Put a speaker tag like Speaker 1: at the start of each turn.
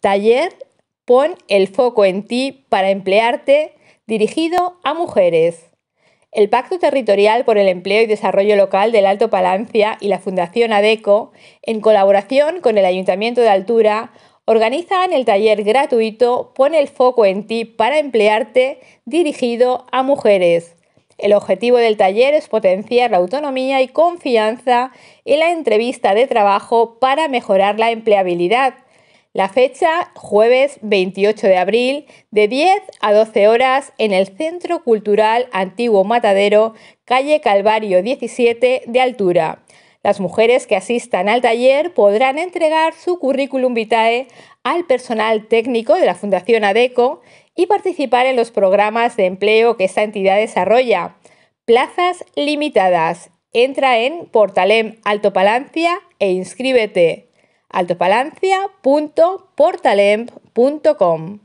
Speaker 1: Taller Pon el foco en ti para emplearte, dirigido a mujeres. El Pacto Territorial por el Empleo y Desarrollo Local del Alto Palancia y la Fundación ADECO, en colaboración con el Ayuntamiento de Altura, organizan el taller gratuito Pon el foco en ti para emplearte, dirigido a mujeres. El objetivo del taller es potenciar la autonomía y confianza en la entrevista de trabajo para mejorar la empleabilidad la fecha, jueves 28 de abril, de 10 a 12 horas, en el Centro Cultural Antiguo Matadero, calle Calvario 17 de altura. Las mujeres que asistan al taller podrán entregar su currículum vitae al personal técnico de la Fundación ADECO y participar en los programas de empleo que esta entidad desarrolla. Plazas limitadas. Entra en Portalem Alto Palancia e inscríbete altopalancia.portalemp.com.